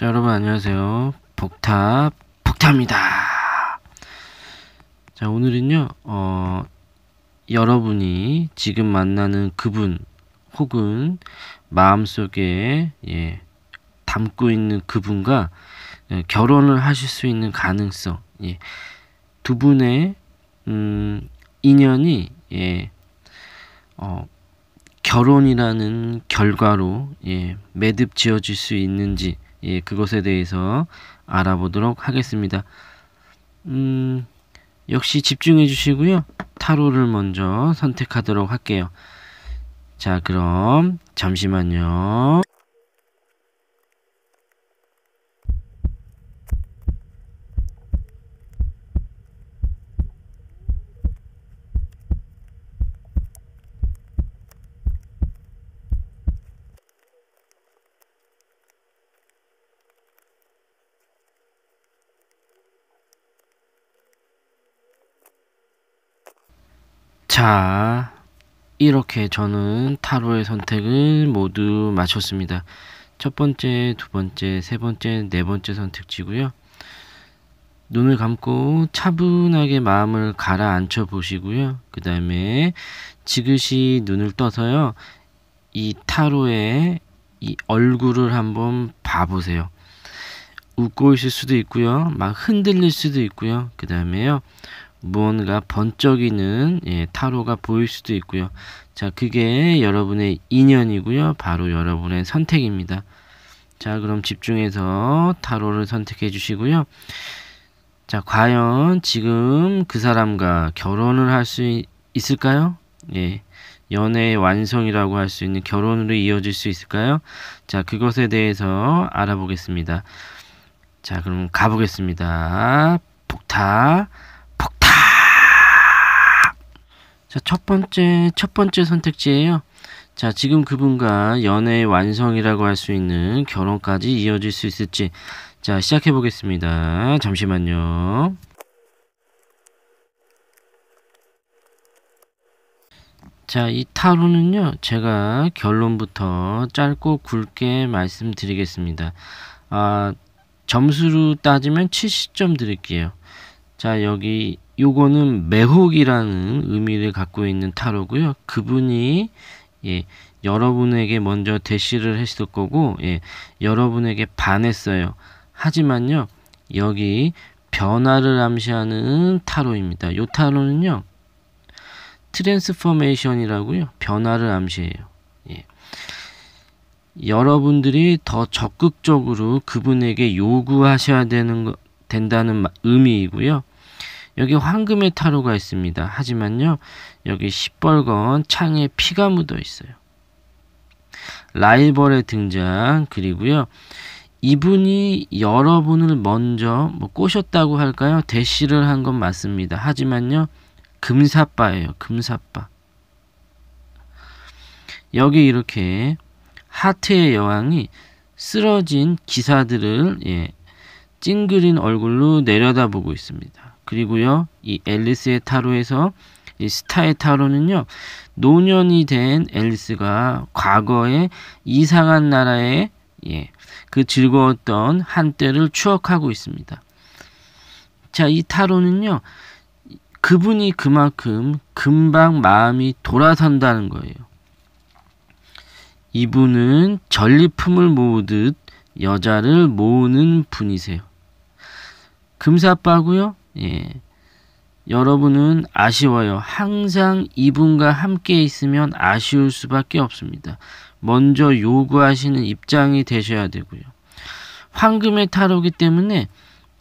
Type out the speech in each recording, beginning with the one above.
자 여러분 안녕하세요 복탑 복탑입니다 자 오늘은요 어 여러분이 지금 만나는 그분 혹은 마음속에 예 담고 있는 그분과 예, 결혼을 하실 수 있는 가능성 예, 두 분의 음 인연이 예 어, 결혼이라는 결과로 예, 매듭 지어질 수 있는지 예, 그것에 대해서 알아보도록 하겠습니다. 음, 역시 집중해 주시고요. 타로를 먼저 선택하도록 할게요. 자, 그럼 잠시만요. 자, 이렇게 저는 타로의 선택을 모두 마쳤습니다. 첫 번째, 두 번째, 세 번째, 네 번째 선택지고요. 눈을 감고 차분하게 마음을 가라앉혀 보시고요. 그 다음에 지그시 눈을 떠서요. 이 타로의 이 얼굴을 한번 봐보세요. 웃고 있을 수도 있고요. 막 흔들릴 수도 있고요. 그 다음에요. 무언가 번쩍이는 예, 타로가 보일 수도 있고요. 자, 그게 여러분의 인연이고요. 바로 여러분의 선택입니다. 자, 그럼 집중해서 타로를 선택해 주시고요. 자, 과연 지금 그 사람과 결혼을 할 수 있을까요? 예. 연애의 완성이라고 할 수 있는 결혼으로 이어질 수 있을까요? 자, 그것에 대해서 알아보겠습니다. 자, 그럼 가보겠습니다. 폭타. 자, 첫 번째, 첫 번째 선택지예요. 자, 지금 그분과 연애의 완성이라고 할 수 있는 결혼까지 이어질 수 있을지. 자, 시작해 보겠습니다. 잠시만요. 자, 이 타로는요, 제가 결론부터 짧고 굵게 말씀드리겠습니다. 아, 점수로 따지면 70점 드릴게요. 자, 여기 요거는 매혹이라는 의미를 갖고 있는 타로고요. 그분이 예, 여러분에게 먼저 대시를 했을 거고 예, 여러분에게 반했어요. 하지만요. 여기 변화를 암시하는 타로입니다. 요 타로는요. 트랜스포메이션이라고요. 변화를 암시해요. 예. 여러분들이 더 적극적으로 그분에게 요구하셔야 되는 거, 된다는 의미이고요. 여기 황금의 타로가 있습니다. 하지만요. 여기 시뻘건 창에 피가 묻어 있어요. 라이벌의 등장 그리고요. 이분이 여러분을 먼저 뭐 꼬셨다고 할까요? 대시를 한 건 맞습니다. 하지만요. 금사빠예요. 금사빠. 여기 이렇게 하트의 여왕이 쓰러진 기사들을 예, 찡그린 얼굴로 내려다보고 있습니다. 그리고요 이 앨리스의 타로에서 이 스타의 타로는요 노년이 된 앨리스가 과거에 이상한 나라에 예, 그 즐거웠던 한때를 추억하고 있습니다. 자, 이 타로는요, 그분이 그만큼 금방 마음이 돌아선다는 거예요. 이분은 전리품을 모으듯 여자를 모으는 분이세요. 금사빠고요. 예. 여러분은 아쉬워요. 항상 이분과 함께 있으면 아쉬울 수밖에 없습니다. 먼저 요구하시는 입장이 되셔야 되고요. 황금의 타로기 때문에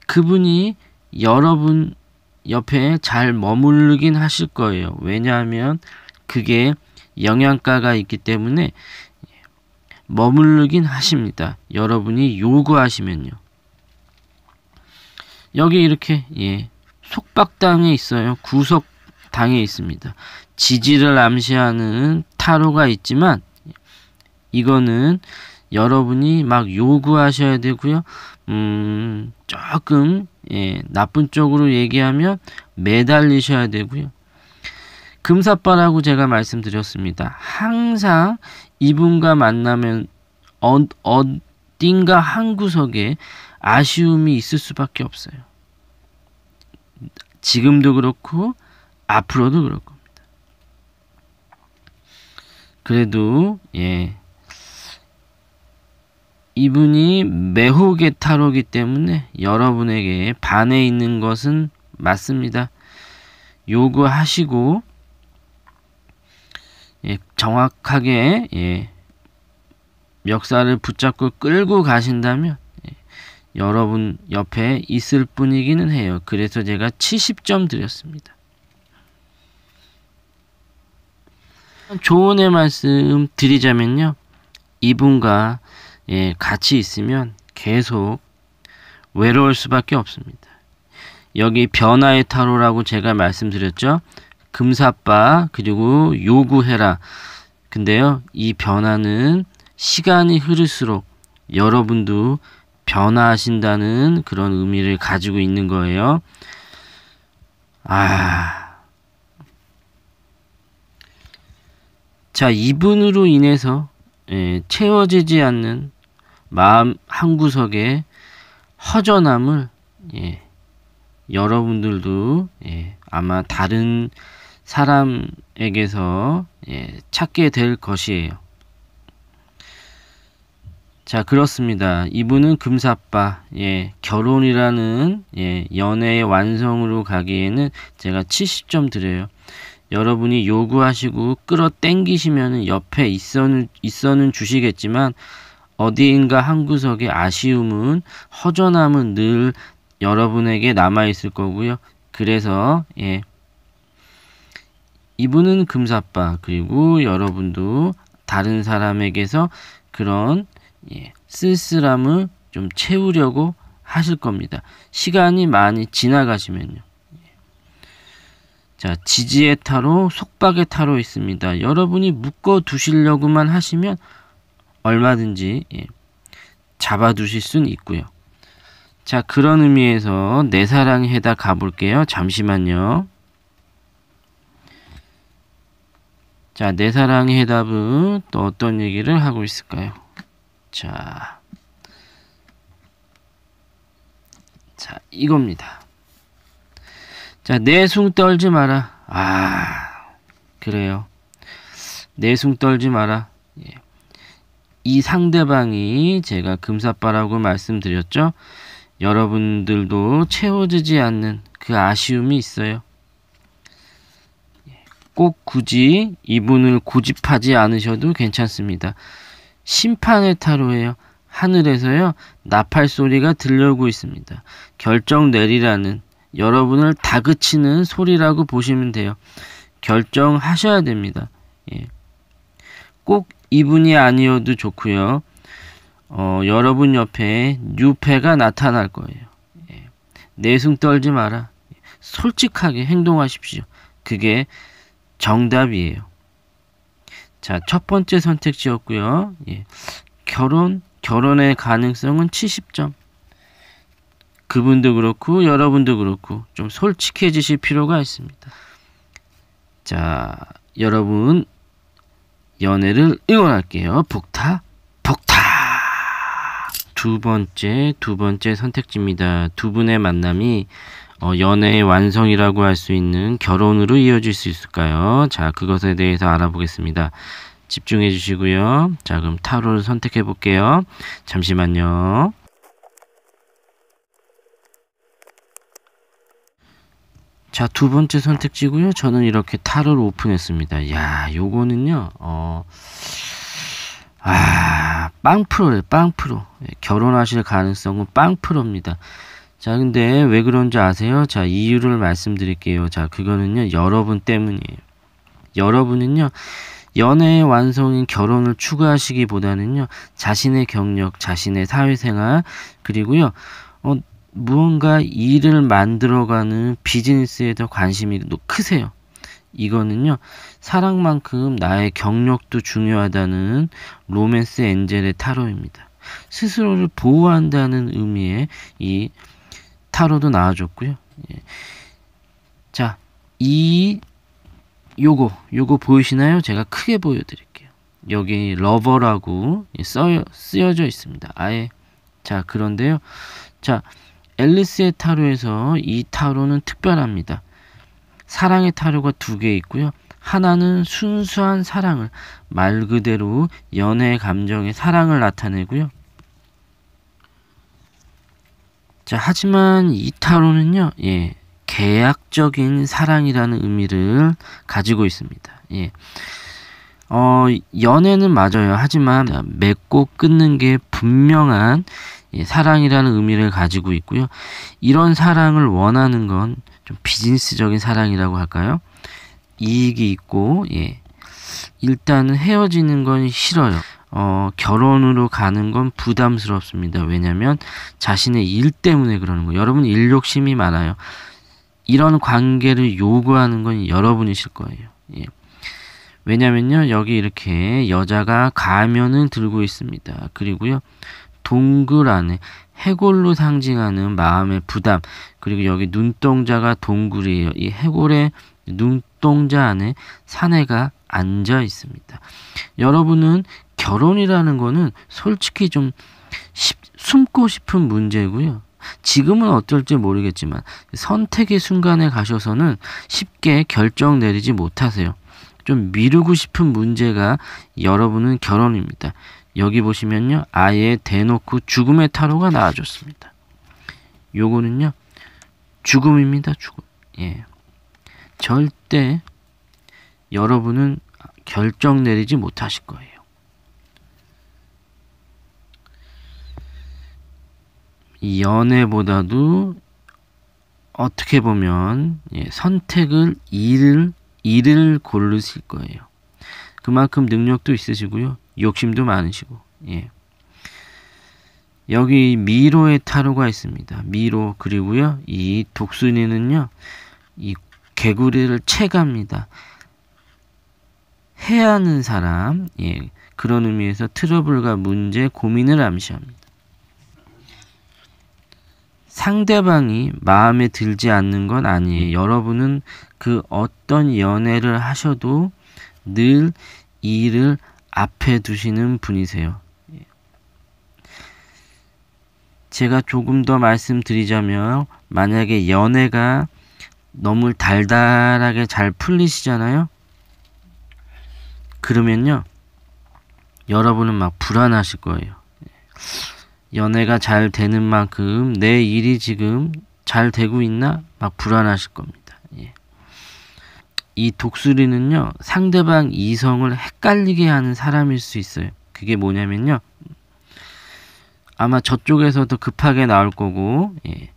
그분이 여러분 옆에 잘 머무르긴 하실 거예요. 왜냐하면 그게 영양가가 있기 때문에 머무르긴 하십니다. 여러분이 요구하시면요. 여기 이렇게 예 속박당에 있어요. 구속당에 있습니다. 지지를 암시하는 타로가 있지만 이거는 여러분이 막 요구하셔야 되고요. 음, 조금 예, 나쁜 쪽으로 얘기하면 매달리셔야 되고요. 금사빠라고 제가 말씀드렸습니다. 항상 이분과 만나면 어, 어딘가 한 구석에 아쉬움이 있을 수밖에 없어요. 지금도 그렇고 앞으로도 그럴 겁니다. 그래도 예 이분이 매혹의 타로기 때문에 여러분에게 반해 있는 것은 맞습니다. 요구하시고 예, 정확하게 예, 역사를 붙잡고 끌고 가신다면 여러분 옆에 있을 뿐이기는 해요. 그래서 제가 70점 드렸습니다. 조언의 말씀 드리자면요. 이분과 예, 같이 있으면 계속 외로울 수밖에 없습니다. 여기 변화의 타로라고 제가 말씀드렸죠. 금사빠 그리고 요구해라. 근데요. 이 변화는 시간이 흐를수록 여러분도 변화하신다는 그런 의미를 가지고 있는 거예요. 아. 자, 이분으로 인해서 예, 채워지지 않는 마음 한 구석의 허전함을 예, 여러분들도 예, 아마 다른 사람에게서 예, 찾게 될 것이에요. 자, 그렇습니다. 이분은 금사빠. 예, 결혼이라는 예, 연애의 완성으로 가기에는 제가 70점 드려요. 여러분이 요구하시고 끌어당기시면 옆에 있어는, 있어는 주시겠지만 어디인가 한구석에 아쉬움은 허전함은 늘 여러분에게 남아 있을 거고요. 그래서 예. 이분은 금사빠 그리고 여러분도 다른 사람에게서 그런 예, 쓸쓸함을 좀 채우려고 하실 겁니다. 시간이 많이 지나가시면요. 예. 자, 지지의 타로, 속박의 타로 있습니다. 여러분이 묶어 두시려고만 하시면 얼마든지 예, 잡아 두실 수는 있고요. 자, 그런 의미에서 내사랑에다 가볼게요. 잠시만요. 자, 내 사랑의 해답은 또 어떤 얘기를 하고 있을까요? 자, 자 이겁니다. 자 내숭 떨지 마라. 아 그래요. 내숭 떨지 마라. 예. 이 상대방이 제가 금사빠라고 말씀드렸죠. 여러분들도 채워지지 않는 그 아쉬움이 있어요. 예. 꼭 굳이 이분을 고집하지 않으셔도 괜찮습니다. 심판의 타로 예요 하늘에서요 나팔 소리가 들려오고 있습니다. 결정 내리라는 여러분을 다그치는 소리라고 보시면 돼요. 결정하셔야 됩니다. 예. 꼭 이분이 아니어도 좋고요. 어, 여러분 옆에 뉴페가 나타날 거예요. 예. 내숭 떨지 마라. 솔직하게 행동하십시오. 그게 정답이에요. 자, 첫 번째 선택지였고요. 예. 결혼, 결혼의 가능성은 70점. 그분도 그렇고 여러분도 그렇고 좀 솔직해지실 필요가 있습니다. 자, 여러분 연애를 응원할게요. 복타, 복타. 두 번째, 두 번째 선택지입니다. 두 분의 만남이 어, 연애의 완성이라고 할 수 있는 결혼으로 이어질 수 있을까요? 자, 그것에 대해서 알아보겠습니다. 집중해 주시고요. 자, 그럼 타로를 선택해 볼게요. 잠시만요. 자, 두 번째 선택지고요. 저는 이렇게 타로를 오픈했습니다. 야, 요거는요. 어 아, 빵프로예요. 빵프로. 예, 결혼하실 가능성은 빵프로입니다. 자, 근데 왜 그런지 아세요? 자, 이유를 말씀드릴게요. 자, 그거는요, 여러분 때문이에요. 여러분은요, 연애의 완성인 결혼을 추구하시기보다는요, 자신의 경력, 자신의 사회생활, 그리고요, 어, 무언가 일을 만들어가는 비즈니스에 더 관심이 크세요. 이거는요, 사랑만큼 나의 경력도 중요하다는 로맨스 엔젤의 타로입니다. 스스로를 보호한다는 의미의 이 타로도 나와줬고요. 예. 자, 이 요거 요거 보이시나요? 제가 크게 보여드릴게요. 여기 러버라고 예, 써 쓰여져 있습니다. 아예 자 그런데요. 자 앨리스의 타로에서 이 타로는 특별합니다. 사랑의 타로가 두 개 있고요. 하나는 순수한 사랑을 말 그대로 연애 감정의 사랑을 나타내고요. 자, 하지만 이타로는요, 예, 계약적인 사랑이라는 의미를 가지고 있습니다. 예. 어, 연애는 맞아요. 하지만 맺고 끊는 게 분명한 예, 사랑이라는 의미를 가지고 있고요. 이런 사랑을 원하는 건 좀 비즈니스적인 사랑이라고 할까요? 이익이 있고, 예. 일단은 헤어지는 건 싫어요. 어, 결혼으로 가는 건 부담스럽습니다. 왜냐면 자신의 일 때문에 그러는 거예요. 여러분 일 욕심이 많아요. 이런 관계를 요구하는 건 여러분이실 거예요. 예. 왜냐면요, 여기 이렇게 여자가 가면을 들고 있습니다. 그리고요, 동굴 안에 해골로 상징하는 마음의 부담, 그리고 여기 눈동자가 동굴이에요. 이 해골의 눈동자 안에 사내가 앉아 있습니다. 여러분은 결혼이라는 거는 솔직히 좀 쉽, 숨고 싶은 문제고요. 지금은 어떨지 모르겠지만 선택의 순간에 가셔서는 쉽게 결정 내리지 못하세요. 좀 미루고 싶은 문제가 여러분은 결혼입니다. 여기 보시면요. 아예 대놓고 죽음의 타로가 나와줬습니다. 요거는요. 죽음입니다. 죽음. 예. 절대 여러분은 결정 내리지 못하실 거예요. 이 연애보다도 어떻게 보면 예, 선택을 일을 일을 고르실 거예요. 그만큼 능력도 있으시고요. 욕심도 많으시고. 예. 여기 미로의 타로가 있습니다. 미로 그리고요. 이 독순이는요. 이 개구리를 체감합니다 해하는 사람. 예. 그런 의미에서 트러블과 문제, 고민을 암시합니다. 상대방이 마음에 들지 않는 건 아니에요. 여러분은 그 어떤 연애를 하셔도 늘 일을 앞에 두시는 분이세요. 제가 조금 더 말씀드리자면 만약에 연애가 너무 달달하게 잘 풀리시잖아요. 그러면요. 여러분은 막 불안하실 거예요. 연애가 잘 되는 만큼 내 일이 지금 잘 되고 있나? 막 불안하실 겁니다. 예. 이 독수리는요, 상대방 이성을 헷갈리게 하는 사람일 수 있어요. 그게 뭐냐면요. 아마 저쪽에서도 급하게 나올 거고, 예.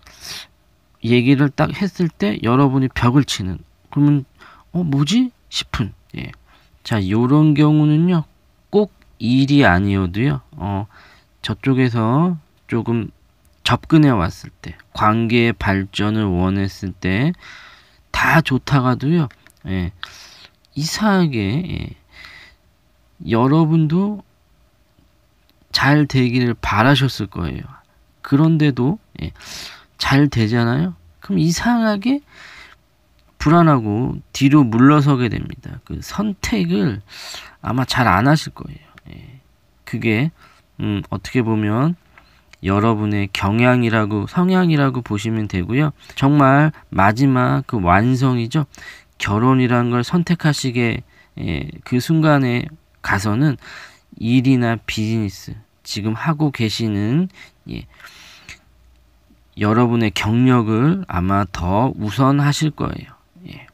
얘기를 딱 했을 때 여러분이 벽을 치는. 그러면, 어, 뭐지? 싶은. 예. 자, 요런 경우는요, 꼭 일이 아니어도요, 어, 저쪽에서 조금 접근해 왔을 때, 관계의 발전을 원했을 때, 다 좋다가도요, 예, 이상하게, 예, 여러분도 잘 되기를 바라셨을 거예요. 그런데도, 예, 잘 되잖아요? 그럼 이상하게 불안하고 뒤로 물러서게 됩니다. 그 선택을 아마 잘 안 하실 거예요. 예, 그게 음, 어떻게 보면 여러분의 경향이라고 성향이라고 보시면 되고요. 정말 마지막 그 완성이죠. 결혼이란 걸 선택하시게 예, 그 순간에 가서는 일이나 비즈니스 지금 하고 계시는 예, 여러분의 경력을 아마 더 우선하실 거예요. 예.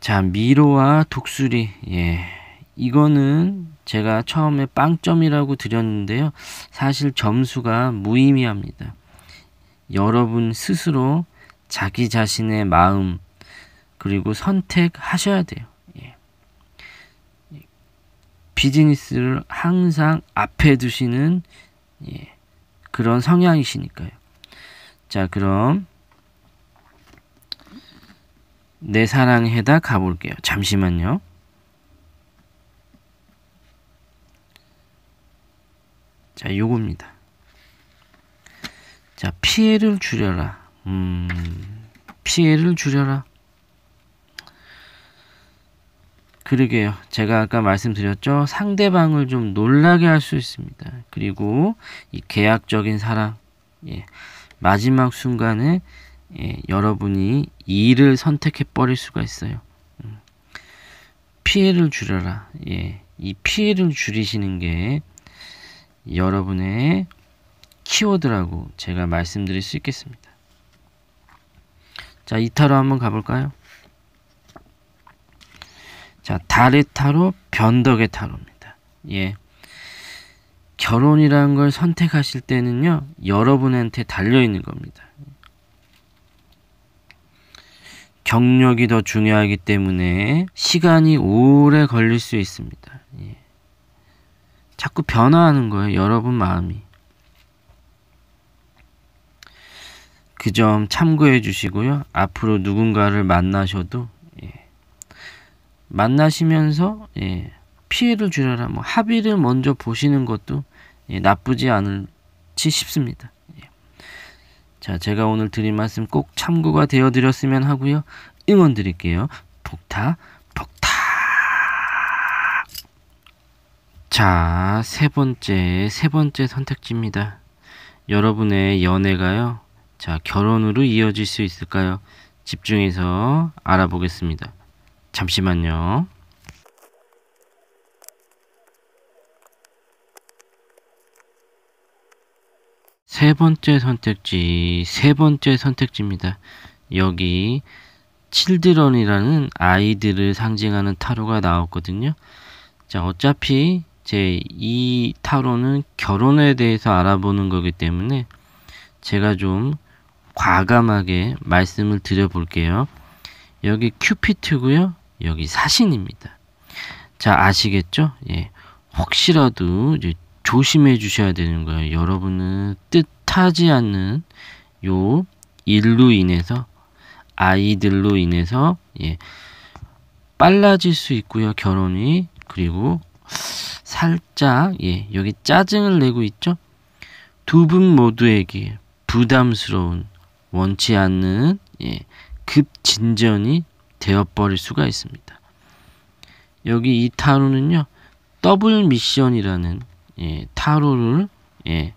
자 미로와 독수리 예. 이거는 제가 처음에 빵점이라고 드렸는데요. 사실 점수가 무의미합니다. 여러분 스스로 자기 자신의 마음 그리고 선택하셔야 돼요. 예. 비즈니스를 항상 앞에 두시는 예. 그런 성향이시니까요. 자, 그럼 내사랑에다 가볼게요. 잠시만요. 자, 요겁니다. 자, 피해를 줄여라. 음, 피해를 줄여라. 그러게요. 제가 아까 말씀드렸죠. 상대방을 좀 놀라게 할 수 있습니다. 그리고 이 계약적인 사랑, 예, 마지막 순간에 예, 여러분이 이를 선택해 버릴 수가 있어요. 음, 피해를 줄여라. 예, 이 피해를 줄이시는 게 여러분의 키워드라고 제가 말씀드릴 수 있겠습니다. 자, 이타로 한번 가볼까요? 자, 달의 타로, 변덕의 타로입니다. 예. 결혼이라는 걸 선택하실 때는요, 여러분한테 달려있는 겁니다. 경력이 더 중요하기 때문에 시간이 오래 걸릴 수 있습니다. 자꾸 변화하는 거예요. 여러분 마음이. 그 점 참고해 주시고요. 앞으로 누군가를 만나셔도 예. 만나시면서 예. 피해를 줄여라. 뭐 합의를 먼저 보시는 것도 예. 나쁘지 않을지 싶습니다. 예. 자, 제가 오늘 드린 말씀 꼭 참고가 되어 드렸으면 하고요. 응원 드릴게요. 복타 자, 세 번째, 세 번째 선택지입니다. 여러분의 연애가요. 자, 결혼으로 이어질 수 있을까요? 집중해서 알아보겠습니다. 잠시만요. 세 번째 선택지, 세 번째 선택지입니다. 여기 칠드런이라는 아이들을 상징하는 타로가 나왔거든요. 자, 어차피 제2 타로는 결혼에 대해서 알아보는 거기 때문에 제가 좀 과감하게 말씀을 드려볼게요. 여기 큐피트고요. 여기 사신입니다. 자 아시겠죠? 예. 혹시라도 조심해 주셔야 되는 거예요. 여러분은 뜻하지 않는 요 일로 인해서 아이들로 인해서 예. 빨라질 수 있고요. 결혼이 그리고 살짝 예, 여기 짜증을 내고 있죠. 두 분 모두에게 부담스러운 원치 않는 예, 급진전이 되어버릴 수가 있습니다. 여기 이 타로는요. 더블 미션이라는 예, 타로를 예,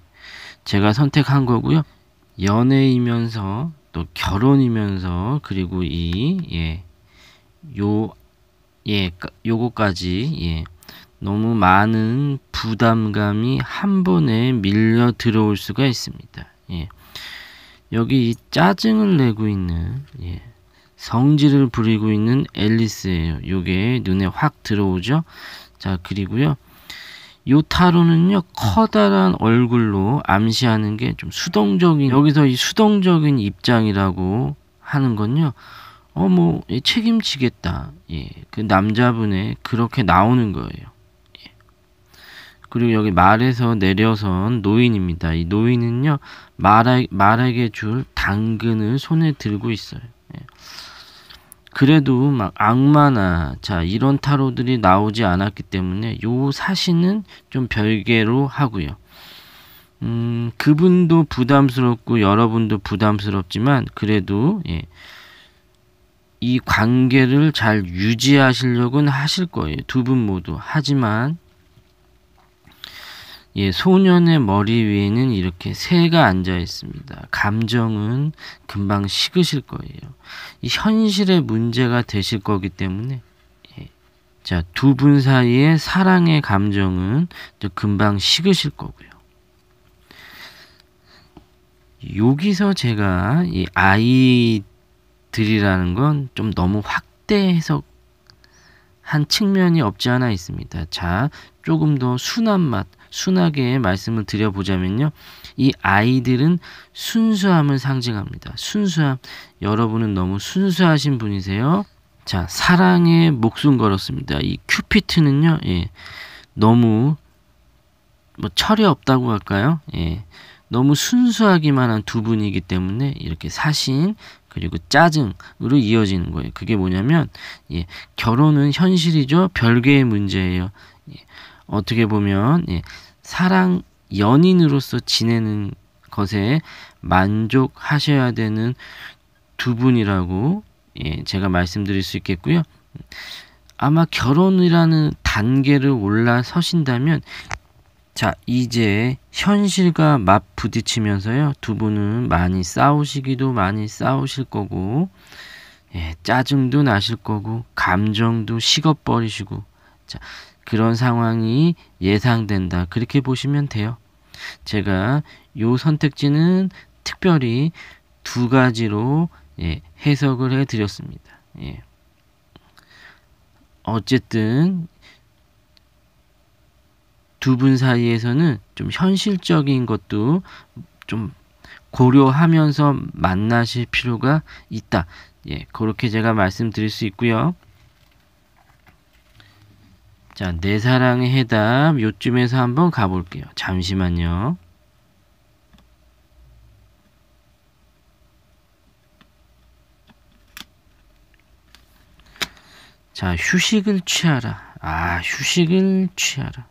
제가 선택한 거고요. 연애이면서 또 결혼이면서 그리고 이 예, 요, 예, 요거까지 예, 너무 많은 부담감이 한 번에 밀려 들어올 수가 있습니다. 예. 여기 이 짜증을 내고 있는 예. 성질을 부리고 있는 앨리스예요. 요게 눈에 확 들어오죠. 자 그리고요. 요 타로는요 커다란 얼굴로 암시하는 게 좀 수동적인 여기서 이 수동적인 입장이라고 하는 건요 어뭐 책임지겠다 예그 남자분의 그렇게 나오는 거예요 그리고 여기 말에서 내려선 노인입니다. 이 노인은요, 말에, 말에게 줄 당근을 손에 들고 있어요. 예. 그래도 막 악마나 자 이런 타로들이 나오지 않았기 때문에 요 사신은 좀 별개로 하고요. 음, 그분도 부담스럽고 여러분도 부담스럽지만 그래도 예, 이 관계를 잘 유지하시려고는 하실 거예요. 두 분 모두. 하지만 예, 소년의 머리 위에는 이렇게 새가 앉아 있습니다. 감정은 금방 식으실 거예요. 이 현실의 문제가 되실 거기 때문에 예. 자, 두 분 사이의 사랑의 감정은 금방 식으실 거고요. 여기서 제가 이 아이들이라는 건 좀 너무 확대 해석 한 측면이 없지 않아 있습니다. 자, 조금 더 순한 맛, 순하게 말씀을 드려보자면요. 이 아이들은 순수함을 상징합니다. 순수함. 여러분은 너무 순수하신 분이세요. 자, 사랑에 목숨 걸었습니다. 이 큐피트는요, 예, 너무 뭐 철이 없다고 할까요? 예, 너무 순수하기만 한 두 분이기 때문에 이렇게 사신 그리고 짜증으로 이어지는 거예요. 그게 뭐냐면 예, 결혼은 현실이죠. 별개의 문제예요. 예, 어떻게 보면 예, 사랑 연인으로서 지내는 것에 만족하셔야 되는 두 분이라고 예, 제가 말씀드릴 수 있겠고요. 아마 결혼이라는 단계를 올라서신다면 자 이제 현실과 맞부딪히면서요 두 분은 많이 싸우시기도 많이 싸우실 거고 예, 짜증도 나실 거고 감정도 식어버리시고 자 그런 상황이 예상된다. 그렇게 보시면 돼요. 제가 요 선택지는 특별히 두 가지로 예, 해석을 해 드렸습니다. 예. 어쨌든 두 분 사이에서는 좀 현실적인 것도 좀 고려하면서 만나실 필요가 있다. 예, 그렇게 제가 말씀드릴 수 있고요. 자, 내 사랑의 해답 요쯤에서 한번 가볼게요. 잠시만요. 자, 휴식을 취하라. 아, 휴식을 취하라.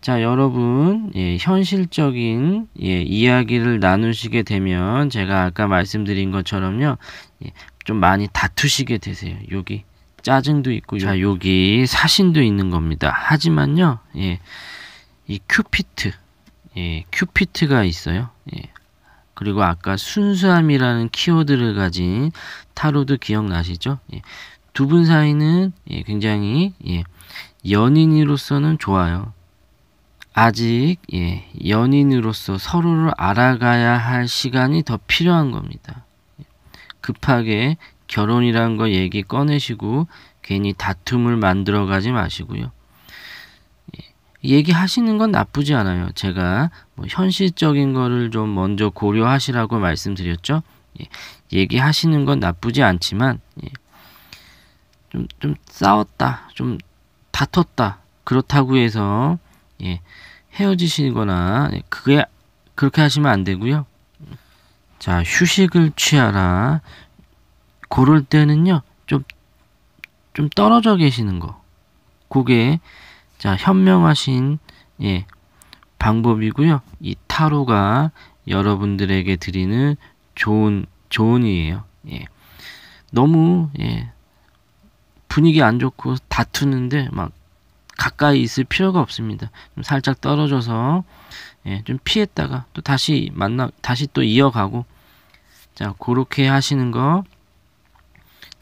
자, 여러분, 예, 현실적인 예, 이야기를 나누시게 되면 제가 아까 말씀드린 것처럼요, 예, 좀 많이 다투시게 되세요. 여기 짜증도 있고 자 여기 사신도 있는 겁니다. 하지만요 예, 이 큐피트 예, 큐피트가 있어요. 예. 그리고 아까 순수함이라는 키워드를 가진 타로도 기억나시죠? 예. 두분 사이는 예, 굉장히 예, 연인으로서는 좋아요. 아직 예, 연인으로서 서로를 알아가야 할 시간이 더 필요한 겁니다. 예. 급하게 결혼이란 거 얘기 꺼내시고 괜히 다툼을 만들어 가지 마시고요. 예, 얘기하시는 건 나쁘지 않아요. 제가 뭐 현실적인 거를 좀 먼저 고려하시라고 말씀드렸죠. 예, 얘기하시는 건 나쁘지 않지만 예, 좀, 좀 싸웠다, 좀 다퉜다. 그렇다고 해서 헤어지시거나 그게 그렇게 하시면 안 되고요. 자, 휴식을 취하라. 고를 때는요, 좀, 좀 떨어져 계시는 거. 그게, 자, 현명하신, 예, 방법이고요. 이 타로가 여러분들에게 드리는 좋은, 조언이에요. 예. 너무, 예, 분위기 안 좋고 다투는데 막 가까이 있을 필요가 없습니다. 좀 살짝 떨어져서 예, 좀 피했다가 또 다시 만나 다시 또 이어가고 자 그렇게 하시는 거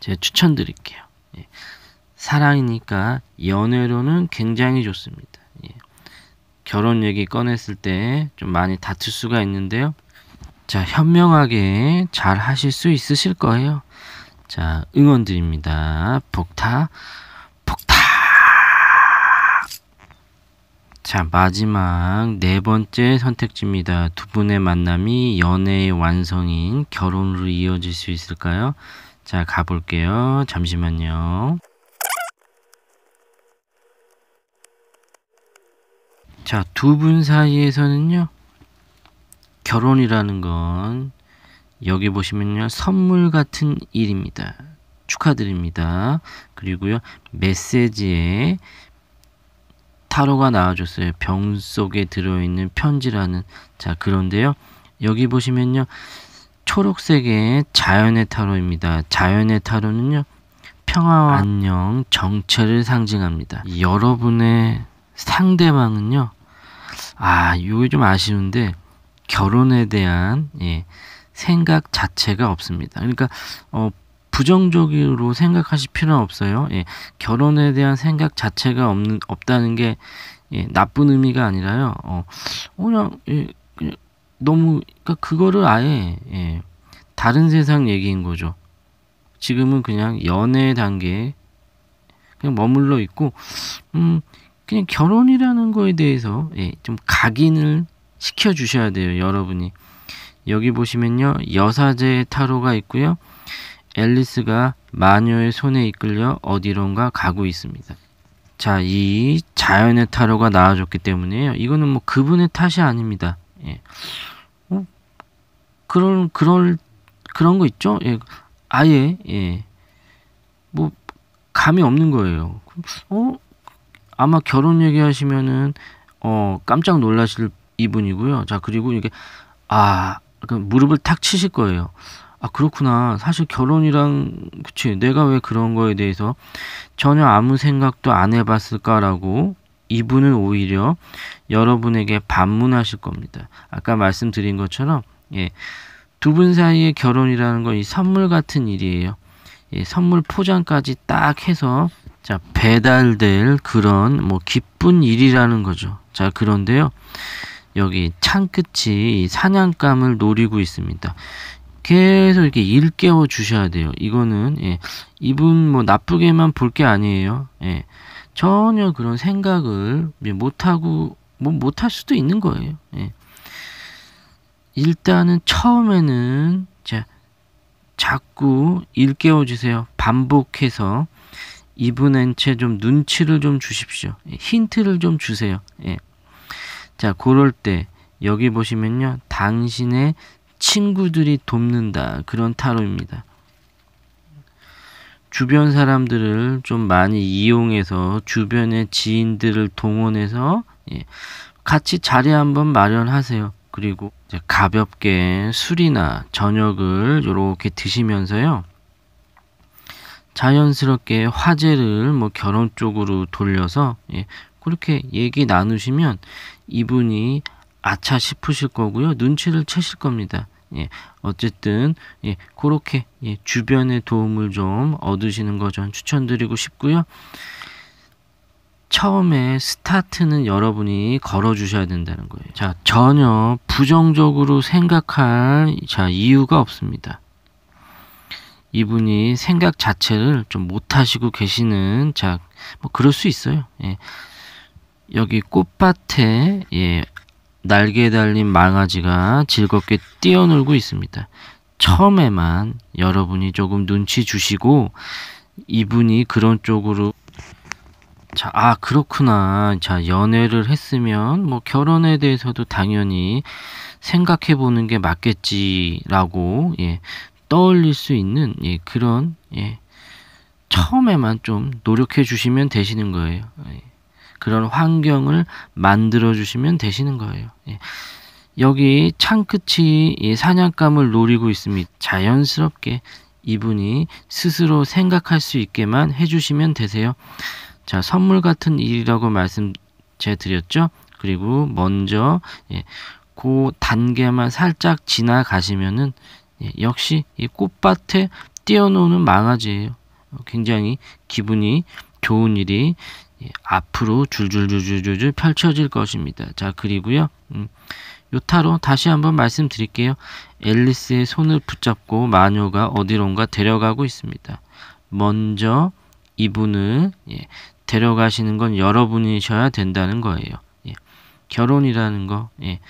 제가 추천드릴게요. 예. 사랑이니까 연애로는 굉장히 좋습니다. 예. 결혼 얘기 꺼냈을 때 좀 많이 다툴 수가 있는데요. 자, 현명하게 잘 하실 수 있으실 거예요. 자, 응원 드립니다. 폭타, 폭타! 자, 마지막 네 번째 선택지입니다. 두 분의 만남이 연애의 완성인 결혼으로 이어질 수 있을까요? 자, 가볼게요. 잠시만요. 자, 두 분 사이에서는요, 결혼이라는 건 여기 보시면요, 선물 같은 일입니다. 축하드립니다. 그리고요, 메시지에 타로가 나와줬어요. 병 속에 들어있는 편지라는. 자, 그런데요, 여기 보시면요, 초록색의 자연의 타로입니다. 자연의 타로는요. 평화와 안녕, 정체를 상징합니다. 여러분의 상대방은요. 아, 이게 좀 아쉬운데 결혼에 대한 예, 생각 자체가 없습니다. 그러니까 어, 부정적으로 생각하실 필요는 없어요. 예, 결혼에 대한 생각 자체가 없는 없다는 게 예, 나쁜 의미가 아니라요. 어, 그냥 예, 너무 그러니까 그거를 아예 예, 다른 세상 얘기인 거죠. 지금은 그냥 연애 단계에 그냥 머물러 있고 음 그냥 결혼이라는 거에 대해서 예, 좀 각인을 시켜 주셔야 돼요, 여러분이. 여기 보시면요. 여사제 타로가 있고요. 앨리스가 마녀의 손에 이끌려 어디론가 가고 있습니다. 자, 이 자연의 타로가 나와줬기 때문에요. 이거는 뭐 그분의 탓이 아닙니다. 예. 그런 그런 그런 거 있죠? 예. 아예 예. 뭐 감이 없는 거예요. 어? 아마 결혼 얘기하시면은 어 깜짝 놀라실 이분이고요. 자 그리고 이게 아 그러니까 무릎을 탁 치실 거예요. 아 그렇구나. 사실 결혼이랑 그치 내가 왜 그런 거에 대해서 전혀 아무 생각도 안 해봤을까라고 이분은 오히려 여러분에게 반문하실 겁니다. 아까 말씀드린 것처럼 예. 두 분 사이의 결혼이라는 건 이 선물 같은 일이에요. 예, 선물 포장까지 딱 해서 자, 배달될 그런 뭐 기쁜 일이라는 거죠. 자, 그런데요. 여기 창끝이 사냥감을 노리고 있습니다. 계속 이렇게 일깨워 주셔야 돼요. 이거는 예, 이분 뭐 나쁘게만 볼 게 아니에요. 예, 전혀 그런 생각을 예, 못하고 뭐 못할 수도 있는 거예요. 예. 일단은 처음에는 자, 자꾸 일깨워주세요. 반복해서 이분한테 좀 눈치를 좀 주십시오. 예, 힌트를 좀 주세요. 예. 자, 그럴 때 여기 보시면요. 당신의 친구들이 돕는다. 그런 타로입니다. 주변 사람들을 좀 많이 이용해서 주변의 지인들을 동원해서 예. 같이 자리 한번 마련하세요. 그리고 이제 가볍게 술이나 저녁을 이렇게 드시면서요. 자연스럽게 화제를 뭐 결혼 쪽으로 돌려서 예, 그렇게 얘기 나누시면 이분이 아차 싶으실 거고요. 눈치를 채실 겁니다. 예, 어쨌든 예, 그렇게 예, 주변의 도움을 좀 얻으시는 거 전 추천드리고 싶고요. 처음에 스타트는 여러분이 걸어주셔야 된다는 거예요. 자, 전혀 부정적으로 생각할 자, 이유가 없습니다. 이분이 생각 자체를 좀 못하시고 계시는 자, 뭐 그럴 수 있어요. 예. 여기 꽃밭에 예, 날개 달린 망아지가 즐겁게 뛰어놀고 있습니다. 처음에만 여러분이 조금 눈치 주시고 이분이 그런 쪽으로 자, 아, 그렇구나. 자, 연애를 했으면, 뭐, 결혼에 대해서도 당연히 생각해 보는 게 맞겠지라고, 예, 떠올릴 수 있는, 예, 그런, 예, 처음에만 좀 노력해 주시면 되시는 거예요. 예, 그런 환경을 만들어 주시면 되시는 거예요. 예. 여기 창끝이 예, 사냥감을 노리고 있습니다. 자연스럽게 이분이 스스로 생각할 수 있게만 해주시면 되세요. 자, 선물 같은 일이라고 말씀 제 드렸죠? 그리고 먼저 예, 그 단계만 살짝 지나가시면은 예, 역시 이 꽃밭에 띄어놓는 망아지예요. 굉장히 기분이 좋은 일이 예, 앞으로 줄줄줄줄줄 펼쳐질 것입니다. 자 그리고요. 음, 요타로 다시 한번 말씀드릴게요. 앨리스의 손을 붙잡고 마녀가 어디론가 데려가고 있습니다. 먼저 이분을 예, 데려가시는 건 여러분이셔야 된다는 거예요. 예. 결혼이라는 거 예.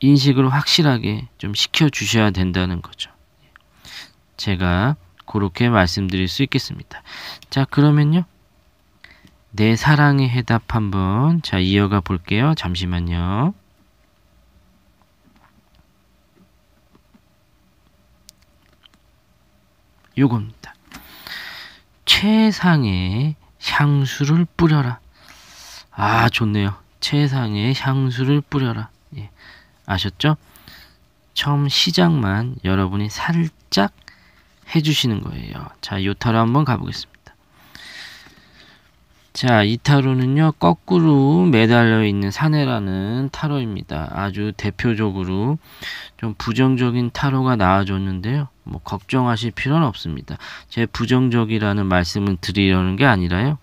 인식을 확실하게 좀 시켜주셔야 된다는 거죠. 예. 제가 그렇게 말씀드릴 수 있겠습니다. 자 그러면요. 내 사랑의 해답 한번 자 이어가 볼게요. 잠시만요. 요겁니다. 최상의 향수를 뿌려라. 아, 좋네요. 최상의 향수를 뿌려라. 예, 아셨죠? 처음 시작만 여러분이 살짝 해주시는 거예요. 자, 요타로 한번 가보겠습니다. 자, 이 타로는요, 거꾸로 매달려 있는 사내라는 타로입니다. 아주 대표적으로 좀 부정적인 타로가 나와줬는데요. 뭐, 걱정하실 필요는 없습니다. 제 부정적이라는 말씀을 드리려는 게 아니라요.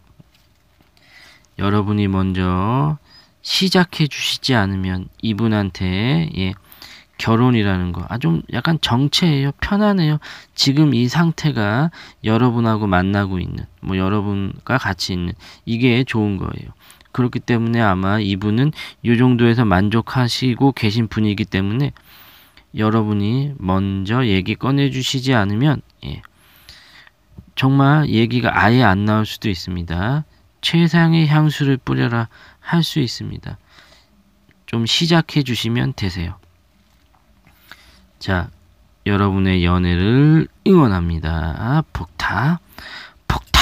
여러분이 먼저 시작해 주시지 않으면 이분한테, 예, 결혼이라는 거. 아, 좀 약간 정체예요. 편안해요. 지금 이 상태가 여러분하고 만나고 있는, 뭐 여러분과 같이 있는, 이게 좋은 거예요. 그렇기 때문에 아마 이분은 요 정도에서 만족하시고 계신 분이기 때문에 여러분이 먼저 얘기 꺼내주시지 않으면, 예. 정말 얘기가 아예 안 나올 수도 있습니다. 최상의 향수를 뿌려라 할 수 있습니다. 좀 시작해 주시면 되세요. 자, 여러분의 연애를 응원합니다. 폭타, 아, 폭타.